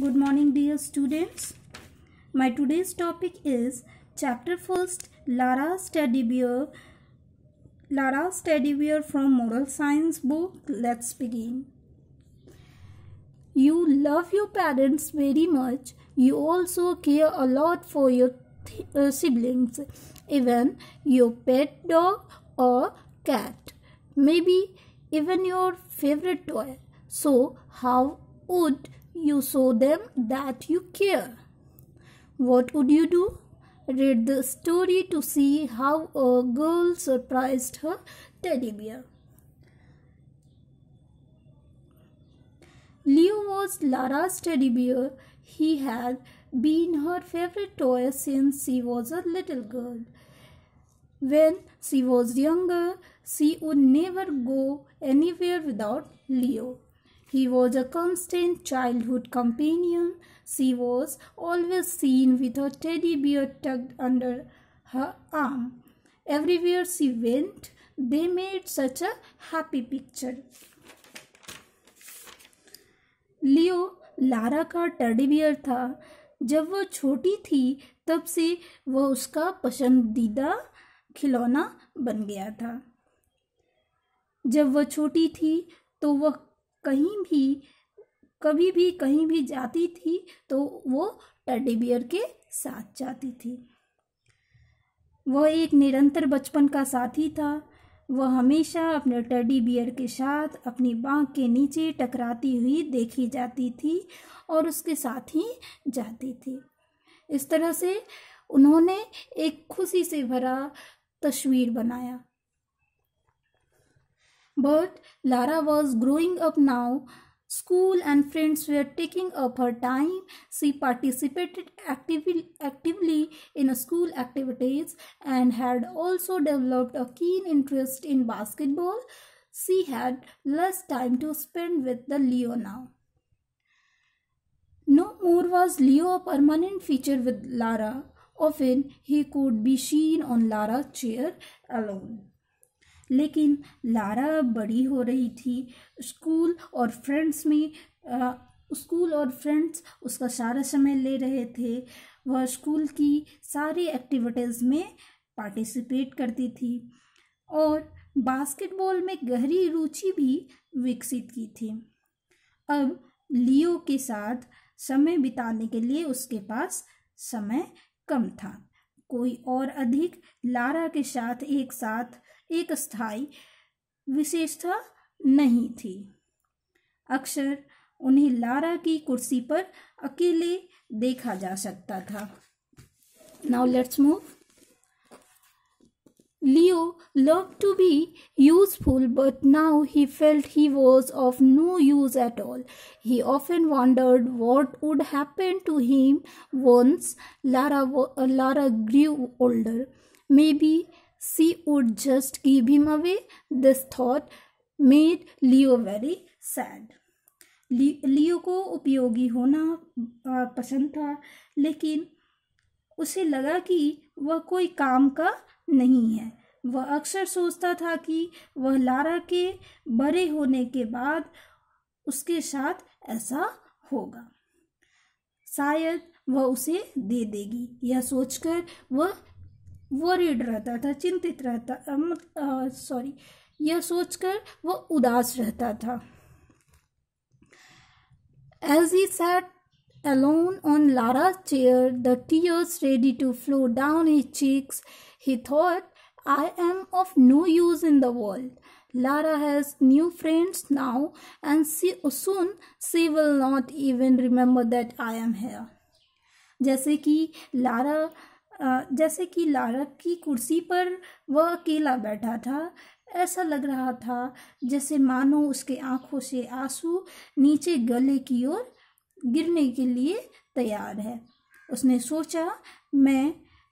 Good morning dear students. My today's topic is chapter 1st Lara study bear Lara's teddy bear from moral science book. Let's begin. You love your parents very much. You also care a lot for your uh, siblings, even your pet dog or cat. Maybe even your favorite toy. So how would you show them that you care. What would you do? Read the story to see how a girl surprised her teddy bear. Leo was Lara's teddy bear. He had been her favorite toy since she was a little girl. When she was younger, she would never go anywhere without Leo. He was a constant childhood companion. She was always seen with her teddy bear tucked under her arm. Everywhere she went, they made such a happy picture. Leo Lara का teddy bear था जब वह छोटी थी तब से वह उसका पसंदीदा खिलौना बन गया था जब वह छोटी थी तो वह कहीं भी कभी भी कहीं भी जाती थी तो वो टेडी बियर के साथ जाती थी वह एक निरंतर बचपन का साथी था वह हमेशा अपने टेडी बियर के साथ अपनी बांह के नीचे टकराती हुई देखी जाती थी और उसके साथ ही जाती थी इस तरह से उन्होंने एक खुशी से भरा तस्वीर बनाया But Lara was growing up now. School and friends were taking up her time. She participated actively, actively in school activities and had also developed a keen interest in basketball. She had less time to spend with the Leo now. No more was Leo a permanent feature with Lara. Often he could be seen on Lara's chair alone. लेकिन Lara बड़ी हो रही थी school और friends में school और friends उसका सारा समय ले रहे थे वह स्कूल की सारी एक्टिविटीज़ में पार्टिसिपेट करती थी और बास्केटबॉल में गहरी रुचि भी विकसित की थी अब लियो के साथ समय बिताने के लिए उसके पास समय कम था कोई और अधिक लारा के साथ एक साथ एक स्थायी विशेषता नहीं थी अक्सर उन्हें लारा की कुर्सी पर अकेले देखा जा सकता था now let's move Leo loved to be useful, but now he felt he was of no use at all. He often wondered what would happen to him once Lara, uh, Lara grew older. Maybe she would just give him away. This thought made Leo very sad. Leo को उपयोगी होना पसंद था लेकिन उसे लगा कि वह कोई काम का नहीं है वह अक्सर सोचता था कि वह लारा के बड़े होने के बाद उसके साथ ऐसा होगा शायद वह उसे दे देगी यह सोचकर वह वरीड रहता था चिंतित रहता सॉरी यह सोचकर वह उदास रहता था as he sat alone on Lara chair the tears ready to flow down his cheeks He thought, I am of no use in the world. Lara has new friends now, and she, soon she will not even remember that I am here. जैसे कि Lara जैसे कि Lara की कुर्सी पर वह अकेला बैठा था ऐसा लग रहा था जैसे मानो उसके आंखों से आंसू नीचे गले की ओर गिरने के लिए तैयार है उसने सोचा मैं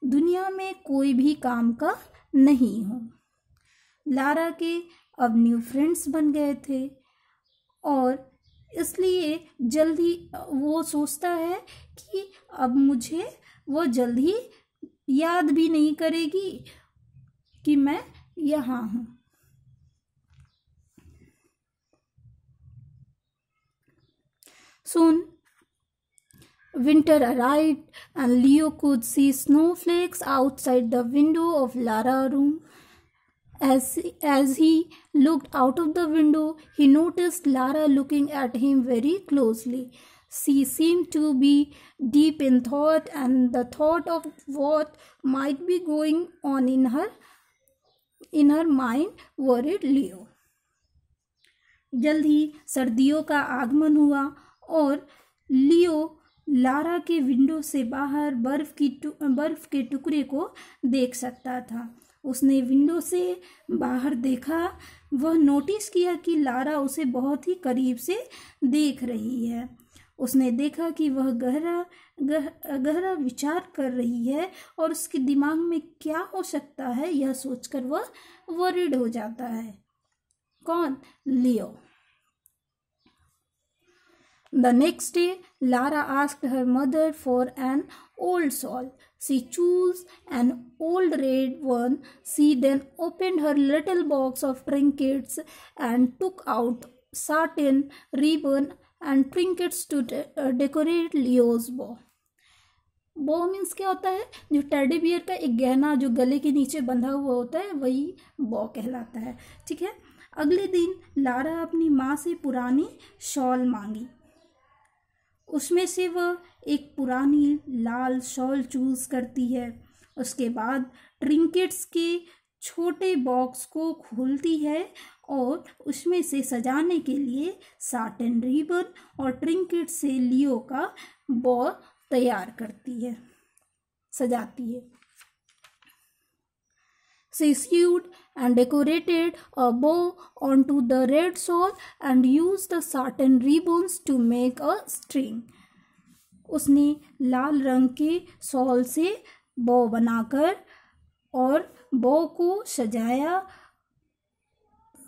दुनिया में कोई भी काम का नहीं हूँ लारा के अब न्यू फ्रेंड्स बन गए थे और इसलिए जल्दी वो सोचता है कि अब मुझे वो जल्दी याद भी नहीं करेगी कि मैं यहाँ हूँ soon winter arrived and Leo could see snowflakes outside the window of Lara's room. As, as he looked out of the window, he noticed Lara looking at him very closely. She seemed to be deep in thought, and the thought of what might be going on in her in her mind worried Leo. जल्द ही सर्दियों का आगमन हुआ और लियो Lara के window से बाहर बर्फ की बर्फ के टुकड़े को देख सकता था उसने विंडो से बाहर देखा वह नोटिस किया कि लारा उसे बहुत ही करीब से देख रही है उसने देखा कि वह गहरा गह, गहरा विचार कर रही है और उसके दिमाग में क्या हो सकता है यह सोचकर वह वरिड हो जाता है कौन Leo The next day, Lara asked her mother for an old shawl. She chose an old red one. She then opened her little box of trinkets and took out satin, ribbon, and trinkets to de uh, decorate Leo's bow. Bow means क्या होता है जो teddy bear का एक गहना जो गले के नीचे बंधा हुआ होता है वही बो कहलाता है ठीक है अगले दिन लारा अपनी माँ से पुरानी शॉल मांगी उसमें से वह एक पुरानी लाल शॉल चूज करती है उसके बाद ट्रिंकेट्स के छोटे बॉक्स को खोलती है और उसमें से सजाने के लिए साटन रिबन और ट्रिंकेट से लियो का बॉ तैयार करती है सजाती है She sewed and decorated a bow onto the red shawl and used the satin ribbons to make a string. उसने लाल रंग के शॉल से बो बनाकर और बो को सजाया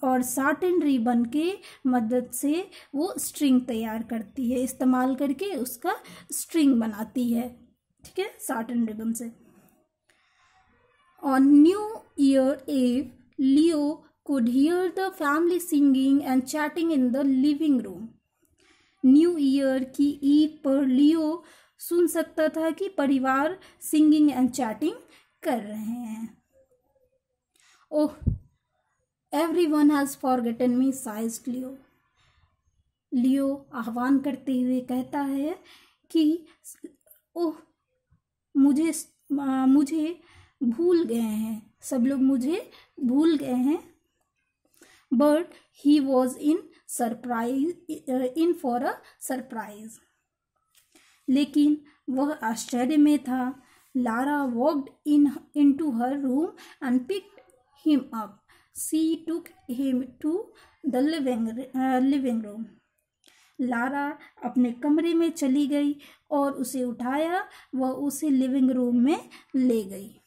और साटन रिबन के मदद से वो स्ट्रिंग तैयार करती है इस्तेमाल करके उसका स्ट्रिंग बनाती है ठीक है साटन रिबन से On New Year Eve, Leo could hear the family singing and chatting in the living room. New Year की ईद पर लियो सुन सकता था कि परिवार सिंगिंग एंड चैटिंग कर रहे हैं oh everyone has forgotten me sighs Leo Leo आह्वान करते हुए कहता है कि ओह मुझे आ, मुझे भूल गए हैं सब लोग मुझे भूल गए हैं but he was in surprise in for a surprise लेकिन वह आश्चर्य में था Lara walked in into her room and pick him up she took him to the living living room Lara अपने कमरे में चली गई और उसे उठाया वह उसे लिविंग रूम में ले गई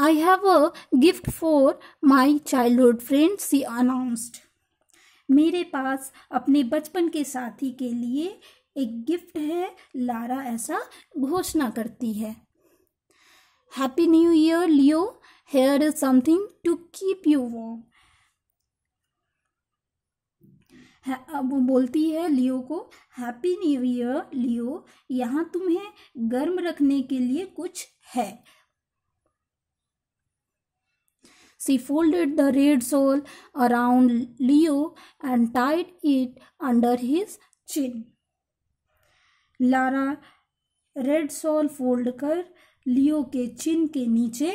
I have a gift for my childhood friend, she announced. मेरे पास अपने बचपन के साथी के लिए एक गिफ्ट है लारा ऐसा घोषणा करती है happy new year Leo here is something to keep you वो वो बोलती है लियो को हैप्पी न्यू ईयर लियो यहाँ तुम्हें गर्म रखने के लिए कुछ है She folded the red shawl around Leo and tied it under his chin. Lara red shawl fold कर लियो के चिन के नीचे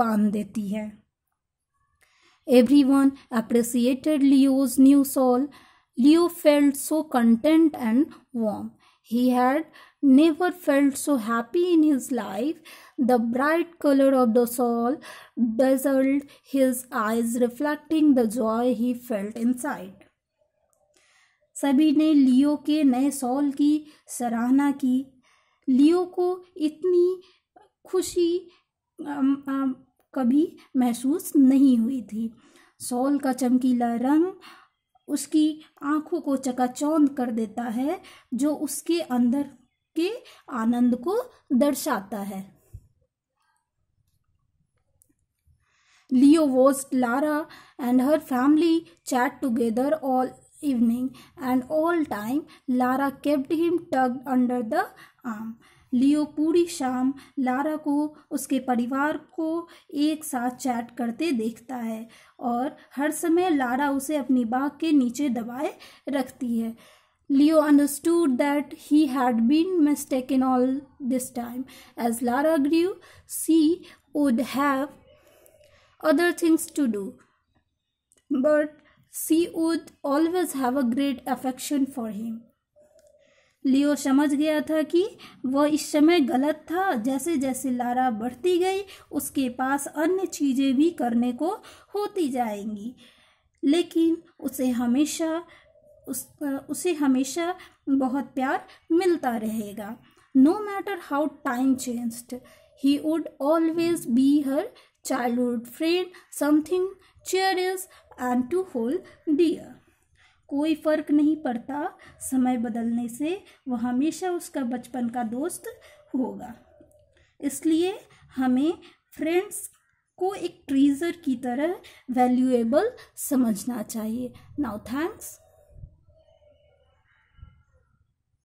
बांध देती है everyone appreciated leo's new shawl leo felt so content and warm He had never felt so happy in his life. The bright color of the soul dazzled his eyes, reflecting the joy he felt inside. सभी ने लियो के नए sol की सराहना की लियो को इतनी खुशी आम, आम, कभी महसूस नहीं हुई थी सॉल का चमकीला रंग उसकी आंखों को चकाचौंध कर देता है जो उसके अंदर के आनंद को दर्शाता है Leo watched Lara and her family chat together all evening and all time Lara kept him tug under the arm Leo पूरी शाम लारा को उसके परिवार को एक साथ चैट करते देखता है और हर समय लारा उसे अपनी बाग के नीचे दबाए रखती है Leo understood that he had been mistake in all this time as Lara grew she would have other things to do but she would always have a great affection for him Leo समझ गया था कि वह इस समय गलत था जैसे जैसे लारा बढ़ती गई उसके पास अन्य चीज़ें भी करने को होती जाएंगी लेकिन उसे हमेशा उस उसे हमेशा बहुत प्यार मिलता रहेगा no matter how time changed he would always be her friend something cherish and to hold dear कोई फ़र्क नहीं पड़ता समय बदलने से वह हमेशा उसका बचपन का दोस्त होगा इसलिए हमें फ्रेंड्स को एक ट्रीज़र की तरह वैल्यूएबल समझना चाहिए नाउ थैंक्स